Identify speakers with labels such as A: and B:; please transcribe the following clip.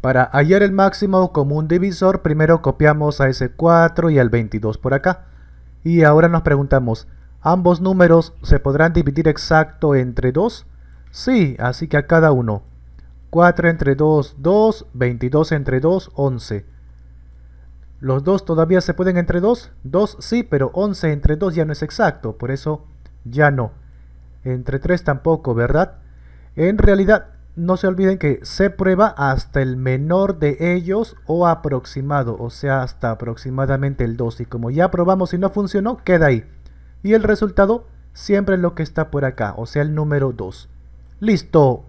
A: Para hallar el máximo común divisor, primero copiamos a ese 4 y al 22 por acá. Y ahora nos preguntamos, ¿ambos números se podrán dividir exacto entre 2? Sí, así que a cada uno. 4 entre 2, 2, 22 entre 2, 11. ¿Los dos todavía se pueden entre 2? 2 sí, pero 11 entre 2 ya no es exacto, por eso ya no. Entre 3 tampoco, ¿verdad? En realidad, no se olviden que se prueba hasta el menor de ellos o aproximado, o sea, hasta aproximadamente el 2. Y como ya probamos y no funcionó, queda ahí. Y el resultado siempre es lo que está por acá, o sea, el número 2. ¡Listo!